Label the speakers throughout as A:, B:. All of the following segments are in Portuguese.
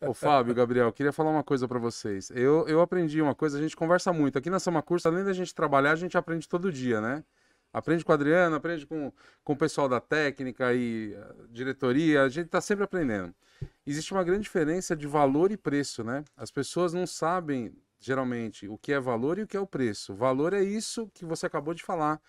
A: Ô, Fábio, Gabriel, queria falar uma coisa para vocês. Eu, eu aprendi uma coisa, a gente conversa muito. Aqui na Sama Curso, além da gente trabalhar, a gente aprende todo dia, né? Aprende com a Adriana, aprende com, com o pessoal da técnica e eh, diretoria, a gente está sempre aprendendo. Existe uma grande diferença de valor e preço, né? As pessoas não sabem, geralmente, o que é valor e o que é o preço. Valor é isso que você acabou de falar.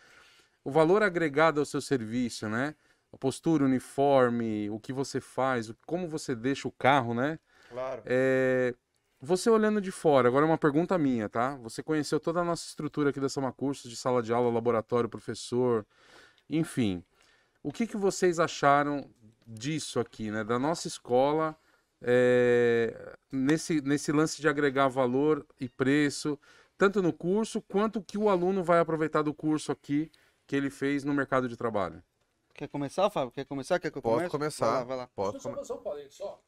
A: O valor agregado ao seu serviço, né? a postura, o uniforme, o que você faz, como você deixa o carro, né? Claro. É, você olhando de fora, agora é uma pergunta minha, tá? Você conheceu toda a nossa estrutura aqui da Sama Cursos, de sala de aula, laboratório, professor, enfim. O que, que vocês acharam disso aqui, né? Da nossa escola, é, nesse, nesse lance de agregar valor e preço, tanto no curso quanto que o aluno vai aproveitar do curso aqui que ele fez no mercado de trabalho? Quer começar, Fábio? Quer começar? Quer que eu
B: Pode começar. Vai lá, vai lá. Pode
C: Deixa eu come... só.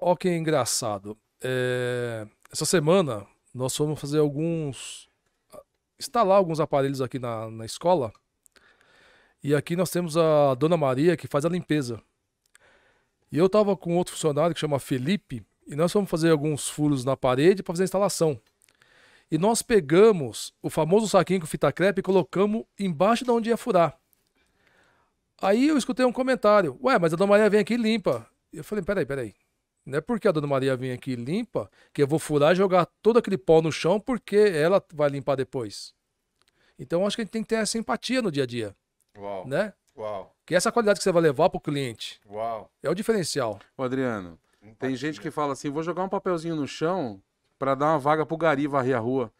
C: Ó que engraçado. É... Essa semana nós fomos fazer alguns... Instalar alguns aparelhos aqui na, na escola. E aqui nós temos a Dona Maria que faz a limpeza. E eu tava com outro funcionário que chama Felipe. E nós fomos fazer alguns furos na parede para fazer a instalação. E nós pegamos o famoso saquinho com fita crepe e colocamos embaixo de onde ia furar. Aí eu escutei um comentário. Ué, mas a Dona Maria vem aqui e limpa. Eu falei, peraí, peraí. Não é porque a Dona Maria vem aqui e limpa que eu vou furar e jogar todo aquele pó no chão porque ela vai limpar depois. Então acho que a gente tem que ter essa empatia no dia a dia. Uau. Né? Uau. Que é essa qualidade que você vai levar pro cliente. Uau. É o diferencial. Ô, Adriano, empatia. tem gente
A: que fala assim: vou jogar um papelzinho no chão para dar uma vaga pro Gari varrer a rua.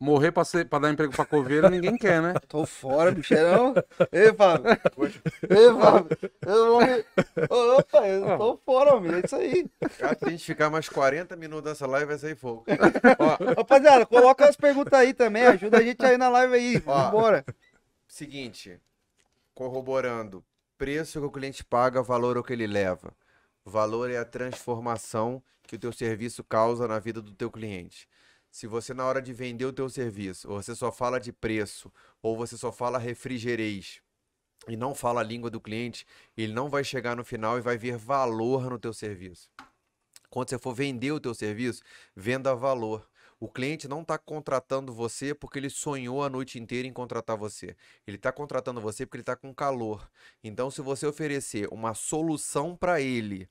A: Morrer pra, ser, pra dar emprego pra coveira, ninguém quer, né? Tô fora, bicheirão. Ei, Fábio. Ei,
D: Fábio. Eu vou... Opa, eu tô fora, homem. É isso aí. se a gente ficar mais 40 minutos nessa live, vai sair fogo. Ó. Rapaziada, coloca as perguntas aí
B: também. Ajuda a gente aí na live aí. Ó, Vambora.
D: Seguinte, corroborando. Preço que o cliente paga, valor é o que ele leva. Valor é a transformação que o teu serviço causa na vida do teu cliente. Se você na hora de vender o teu serviço, ou você só fala de preço, ou você só fala refrigerês e não fala a língua do cliente, ele não vai chegar no final e vai ver valor no teu serviço. Quando você for vender o teu serviço, venda valor. O cliente não está contratando você porque ele sonhou a noite inteira em contratar você. Ele está contratando você porque ele está com calor. Então, se você oferecer uma solução para ele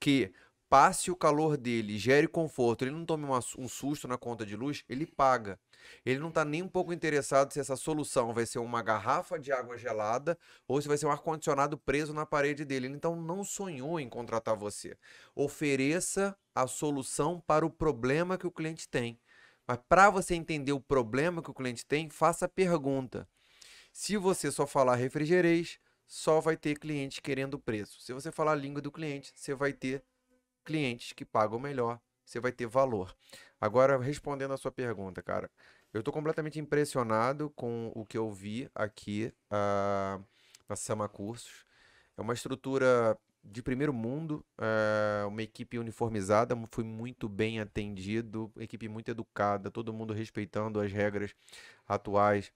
D: que passe o calor dele, gere conforto, ele não tome uma, um susto na conta de luz, ele paga. Ele não está nem um pouco interessado se essa solução vai ser uma garrafa de água gelada ou se vai ser um ar-condicionado preso na parede dele. Ele, então não sonhou em contratar você. Ofereça a solução para o problema que o cliente tem. Mas para você entender o problema que o cliente tem, faça a pergunta. Se você só falar refrigereis, só vai ter cliente querendo preço. Se você falar a língua do cliente, você vai ter clientes que pagam melhor, você vai ter valor. Agora, respondendo a sua pergunta, cara, eu estou completamente impressionado com o que eu vi aqui uh, na Sama Cursos. É uma estrutura de primeiro mundo, eh, uma equipe uniformizada, fui muito bem atendido, equipe muito educada, todo mundo respeitando as regras atuais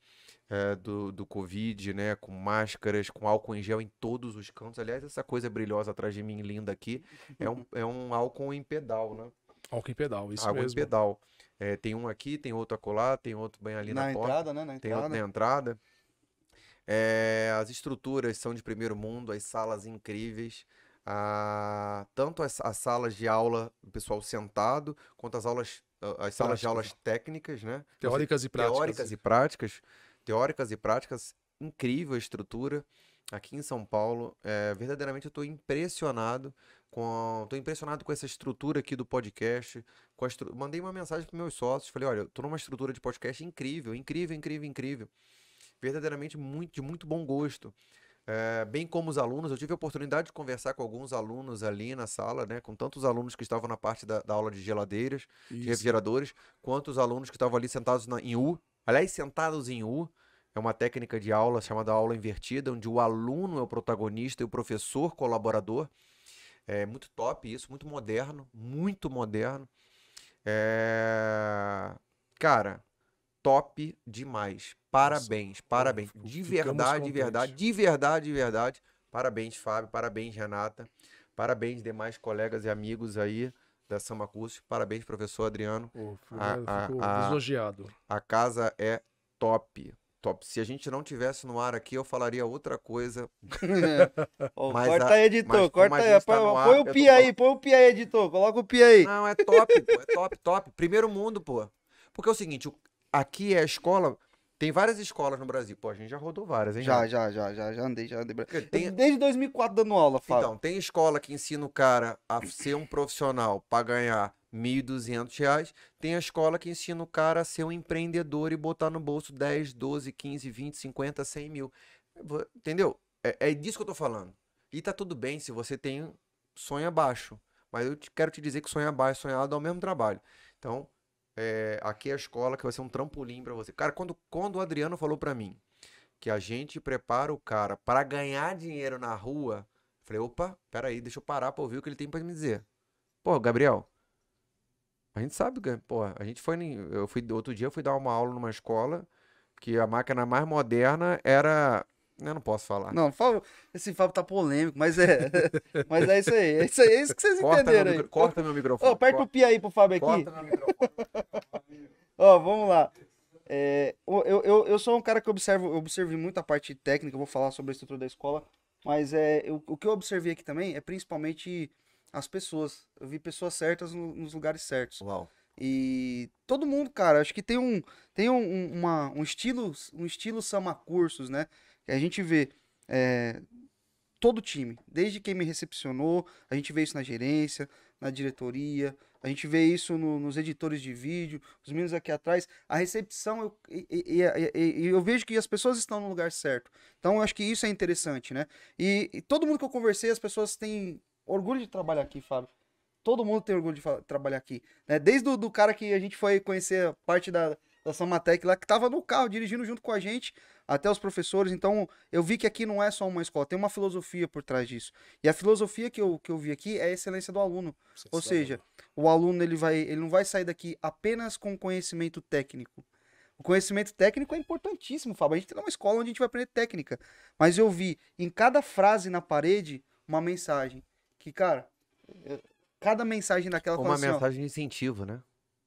D: é, do, do Covid, né? Com máscaras, com álcool em gel em todos os cantos. Aliás, essa coisa brilhosa atrás de mim, linda aqui, é um, é um álcool em pedal, né? Álcool em pedal, isso álcool mesmo. em pedal. É, tem um aqui, tem outro acolá, tem outro bem ali na, na entrada, porta. né? Na entrada. Tem outro na entrada. É, as estruturas são de primeiro mundo, as salas incríveis. A, ah, tanto as, as salas de aula, o pessoal sentado, quanto as aulas ah, as salas práticas. de aulas técnicas, né? Teóricas e práticas. Teóricas e práticas teóricas e práticas, incrível a estrutura aqui em São Paulo. É, verdadeiramente eu estou impressionado com, estou impressionado com essa estrutura aqui do podcast. Estru... Mandei uma mensagem para meus sócios, falei, olha, estou numa estrutura de podcast incrível, incrível, incrível, incrível. Verdadeiramente muito, de muito bom gosto. É, bem como os alunos, eu tive a oportunidade de conversar com alguns alunos ali na sala, né, com tantos alunos que estavam na parte da, da aula de geladeiras, Isso. de refrigeradores, quanto os alunos que estavam ali sentados na, em U, aliás, sentados em U, é uma técnica de aula chamada aula invertida, onde o aluno é o protagonista e o professor colaborador. É muito top isso, muito moderno, muito moderno. É... Cara, top demais. Parabéns, Nossa, parabéns. De verdade, de verdade, de verdade, de verdade. Parabéns, Fábio. Parabéns, Renata. Parabéns, demais colegas e amigos aí da Sama Curso. Parabéns, professor Adriano. Oh, a, né, a, a, elogiado. A casa é top top. Se a gente não tivesse no ar aqui, eu falaria outra coisa. oh, corta a, aí, editor, corta aí. Tá põe, ar, põe o pia aí,
B: põe o pia aí, editor. Coloca o pia aí. Não, é top,
D: é top, top. Primeiro mundo, pô. Porque é o seguinte, aqui é a escola. Tem várias escolas no Brasil. Pô, a gente já rodou várias, hein? Já, já, já, já, já andei, já andei. Tem... Desde 2004 dando aula, Fábio. Então, tem escola que ensina o cara a ser um profissional para ganhar R$ 1.200. Tem a escola que ensina o cara a ser um empreendedor e botar no bolso 10, 12, 15, 20, 50, 100 mil. Entendeu? É, é disso que eu tô falando. E tá tudo bem se você tem sonho abaixo. Mas eu te, quero te dizer que sonho abaixo e sonhar dá é o mesmo trabalho. Então, é, aqui é a escola que vai ser um trampolim para você. Cara, quando, quando o Adriano falou para mim que a gente prepara o cara para ganhar dinheiro na rua, falei, opa, peraí, deixa eu parar pra ouvir o que ele tem para me dizer. Pô, Gabriel, a gente sabe pô, a gente foi. Eu fui outro dia eu fui dar uma aula numa escola que a máquina mais moderna era. Eu não posso falar. Não, falo,
B: esse Fábio tá polêmico, mas é. mas é isso aí. É isso, aí, é isso que vocês corta entenderam aí. Micro, corta meu microfone. oh, aperta corta. o pi aí pro Fábio aqui. Corta meu microfone. Ó, oh, vamos lá. É, eu, eu, eu sou um cara que observo, observo muito a parte técnica, vou falar sobre a estrutura da escola, mas é, eu, o que eu observei aqui também é principalmente as pessoas. Eu vi pessoas certas no, nos lugares certos. Uau. E todo mundo, cara, acho que tem um tem um, uma, um estilo um estilo sama cursos, né? Que a gente vê é, todo time, desde quem me recepcionou, a gente vê isso na gerência, na diretoria, a gente vê isso no, nos editores de vídeo, os meninos aqui atrás. A recepção, eu, e, e, e, eu vejo que as pessoas estão no lugar certo. Então, eu acho que isso é interessante, né? E, e todo mundo que eu conversei, as pessoas têm orgulho de trabalhar aqui, Fábio. Todo mundo tem orgulho de trabalhar aqui. Né? Desde o do cara que a gente foi conhecer parte da, da Samatec lá, que estava no carro dirigindo junto com a gente, até os professores. Então, eu vi que aqui não é só uma escola, tem uma filosofia por trás disso. E a filosofia que eu, que eu vi aqui é a excelência do aluno. Ou seja, o aluno ele, vai, ele não vai sair daqui apenas com conhecimento técnico. O conhecimento técnico é importantíssimo, Fábio. A gente tem uma escola onde a gente vai aprender técnica. Mas eu vi em cada frase na parede uma mensagem. Que, cara, cada mensagem daquela Uma assim, mensagem
D: ó, de incentivo, né?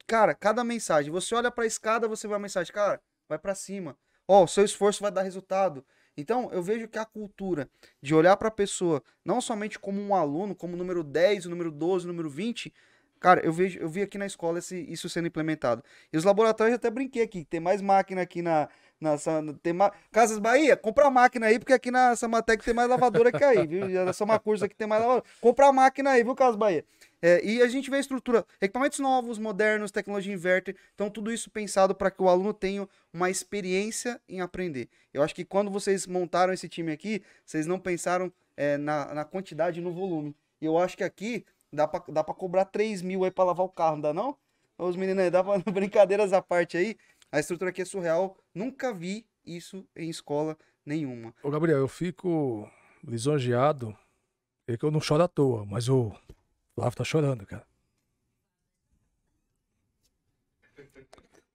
B: Cara, cada mensagem. Você olha pra escada, você vê a mensagem. Cara, vai para cima. Ó, oh, seu esforço vai dar resultado. Então, eu vejo que a cultura de olhar para a pessoa não somente como um aluno, como o número 10, o número 12, o número 20, Cara, eu, vejo, eu vi aqui na escola esse, isso sendo implementado. E os laboratórios até brinquei aqui, tem mais máquina aqui na, na, tem ma... Casas Bahia, compra máquina aí, porque aqui na Samatec tem mais lavadora que aí, viu? Na Samacurso aqui tem mais lavadora. Compra máquina aí, viu, Casas Bahia? É, e a gente vê a estrutura, equipamentos novos, modernos, tecnologia inverter, então tudo isso pensado para que o aluno tenha uma experiência em aprender. Eu acho que quando vocês montaram esse time aqui, vocês não pensaram é, na, na quantidade e no volume. E eu acho que aqui dá para dá cobrar 3 mil aí para lavar o carro, não dá não? Os meninos, dá pra, brincadeiras à parte aí, a estrutura aqui é
C: surreal. Nunca vi isso em escola nenhuma. Ô, Gabriel, eu fico lisonjeado. É que eu não choro à toa, mas o Flávio tá chorando, cara.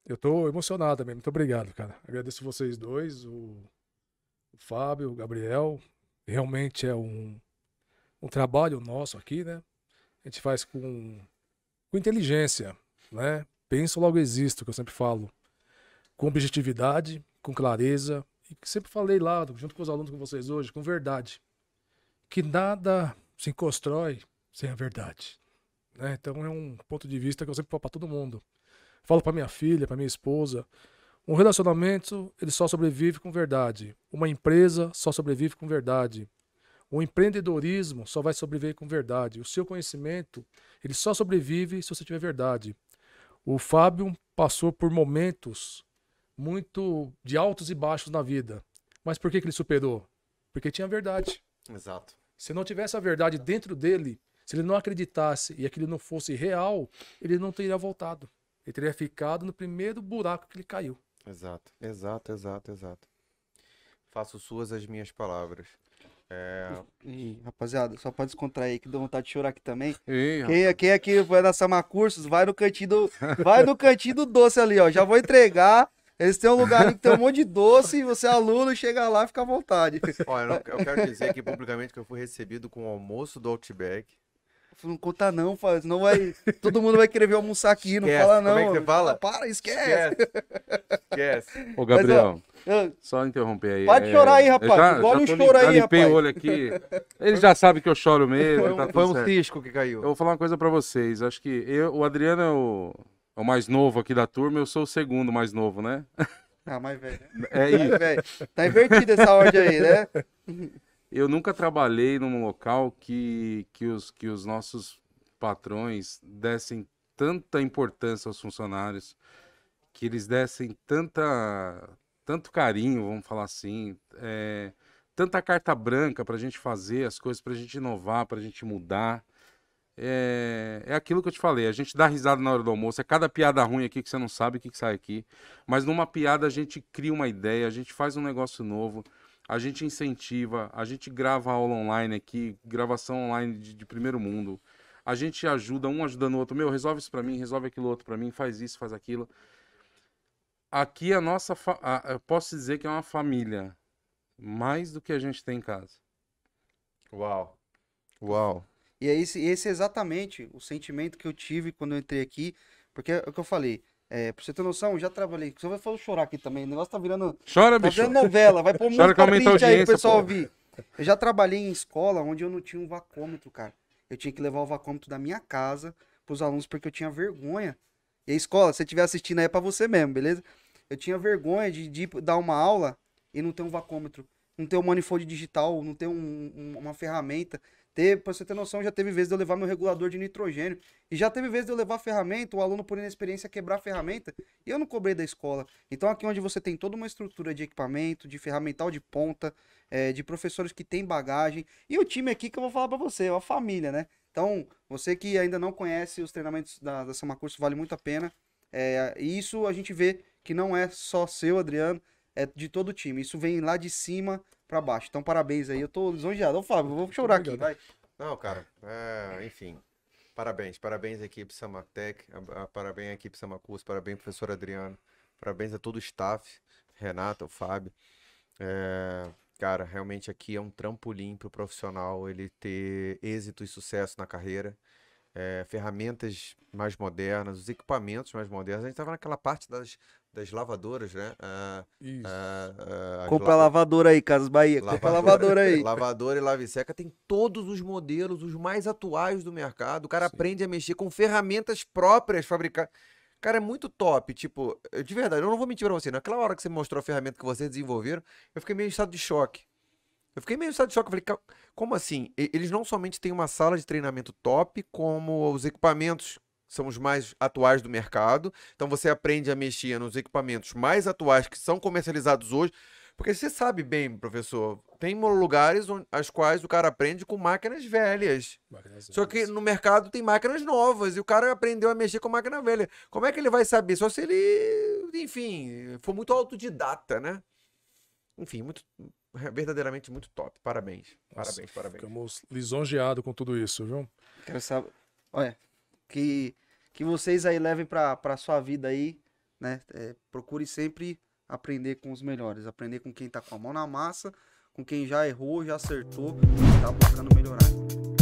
C: Eu tô emocionado também. Muito obrigado, cara. Agradeço vocês dois, o, o Fábio, o Gabriel. Realmente é um, um trabalho nosso aqui, né? A gente faz com, com inteligência, né? Penso, logo existo, que eu sempre falo com objetividade, com clareza, e que sempre falei lá, junto com os alunos com vocês hoje, com verdade. Que nada se constrói sem a verdade. Né? Então é um ponto de vista que eu sempre falo para todo mundo. Falo para minha filha, para minha esposa. Um relacionamento, ele só sobrevive com verdade. Uma empresa só sobrevive com verdade. O empreendedorismo só vai sobreviver com verdade. O seu conhecimento, ele só sobrevive se você tiver verdade. O Fábio passou por momentos muito de altos e baixos na vida. Mas por que, que ele superou? Porque tinha a verdade. Exato. Se não tivesse a verdade dentro dele, se ele não acreditasse e aquilo não fosse real, ele não teria voltado. Ele teria ficado no primeiro buraco que ele caiu.
D: Exato, exato, exato, exato. Faço suas as minhas palavras. É...
B: E, rapaziada, só pode descontrair que deu vontade de chorar aqui também. quem, quem aqui vai na Samar Cursos, vai no cantinho do, vai no cantinho do doce ali, ó. Já vou entregar. Eles têm um lugar que tem um monte de doce e você é aluno, chega lá e fica à vontade. Olha, eu, eu quero dizer aqui
D: publicamente que eu fui recebido com o almoço do Outback.
B: Não conta não, faz, não vai. Todo mundo vai querer ver almoçar aqui, esquece. não fala não. Como é que você fala? Ah, para, esquece. Esquece.
A: esquece. Ô, Gabriel, Mas, ó, só interromper aí. Pode é... chorar aí, rapaz. Já, o choro aí, rapaz. Eu o olho aqui. Ele já sabe que eu choro mesmo. Foi tá um, tá foi um cisco que caiu. Eu vou falar uma coisa para vocês. Acho que eu, o Adriano é o é o mais novo aqui da turma, eu sou o segundo mais novo, né?
B: Ah, mais velho. Né? É isso. Tá invertida essa ordem aí, né?
A: Eu nunca trabalhei num local que, que, os, que os nossos patrões dessem tanta importância aos funcionários, que eles dessem tanta, tanto carinho, vamos falar assim, é, tanta carta branca para a gente fazer as coisas, para a gente inovar, para a gente mudar é, é aquilo que eu te falei. A gente dá risada na hora do almoço. É cada piada ruim aqui que você não sabe o que, que sai aqui. Mas numa piada a gente cria uma ideia, a gente faz um negócio novo, a gente incentiva, a gente grava aula online aqui, gravação online de, de primeiro mundo. A gente ajuda, um ajudando o outro. Meu, resolve isso para mim, resolve aquilo outro para mim, faz isso, faz aquilo. Aqui a nossa. Fa... eu posso dizer que é uma família. Mais do que a gente tem em casa. Uau. Uau. E é esse, esse é exatamente o sentimento que eu
B: tive quando eu entrei aqui, porque é o que eu falei. É, pra você ter noção, já trabalhei. Você vai falar chorar aqui também. O negócio tá virando. Chora, tá bicho. Virando novela. Vai pôr muito triste aí pro pessoal pô. ouvir. Eu já trabalhei em escola onde eu não tinha um vacômetro, cara. Eu tinha que levar o vacômetro da minha casa pros alunos porque eu tinha vergonha. E a escola, se você estiver assistindo aí, é pra você mesmo, beleza? Eu tinha vergonha de, de dar uma aula e não ter um vacômetro. Não ter um manifold digital, não ter um, um, uma ferramenta. Teve, pra você ter noção, já teve vezes de eu levar meu regulador de nitrogênio. E já teve vezes de eu levar ferramenta, o aluno por inexperiência quebrar a ferramenta, e eu não cobrei da escola. Então aqui onde você tem toda uma estrutura de equipamento, de ferramental de ponta, é, de professores que tem bagagem, e o time aqui que eu vou falar para você, é família, né? Então, você que ainda não conhece os treinamentos da, da Sama Curso, vale muito a pena. É, isso a gente vê que não é só seu, Adriano, é de todo time. Isso vem lá de cima para baixo. Então, parabéns aí. Eu tô lisonjeado. Ô, Fábio, vou chorar aqui. Vai.
D: Não, cara, é, enfim. Parabéns, parabéns à equipe Samatec, parabéns à equipe Samacus, parabéns professor Adriano, parabéns a todo o staff, Renata, o Fábio. É, cara, realmente aqui é um trampolim para o profissional ele ter êxito e sucesso na carreira. É, ferramentas mais modernas, os equipamentos mais modernos. A gente estava naquela parte das, das lavadoras, né? Ah, Isso. Compra lava... lavadora aí, Casas Bahia. Lavadora, Compra lavadora aí. lavadora e lave seca. Tem todos os modelos, os mais atuais do mercado. O cara Sim. aprende a mexer com ferramentas próprias fabricadas. Cara, é muito top. Tipo, de verdade, eu não vou mentir pra você. Naquela hora que você mostrou a ferramenta que vocês desenvolveram, eu fiquei meio em estado de choque. Eu fiquei meio em estado de choque. Eu falei, como assim? Eles não somente têm uma sala de treinamento top, como os equipamentos são os mais atuais do mercado. Então você aprende a mexer nos equipamentos mais atuais que são comercializados hoje. Porque você sabe bem, professor, tem lugares onde, as quais o cara aprende com máquinas velhas. Máquinas Só velhas. que no mercado tem máquinas novas e o cara aprendeu a mexer com máquina velha. Como é que ele vai saber? Só se ele, enfim, for muito autodidata, né? Enfim, muito verdadeiramente muito top. Parabéns. Nossa, parabéns, parabéns. Ficamos
C: lisonjeados com tudo isso, viu? Quero saber. Olha, que,
B: que vocês aí levem para a sua vida aí, né? É, procure sempre aprender com os melhores, aprender com quem está com a mão na massa, com quem já errou, já acertou, está buscando melhorar.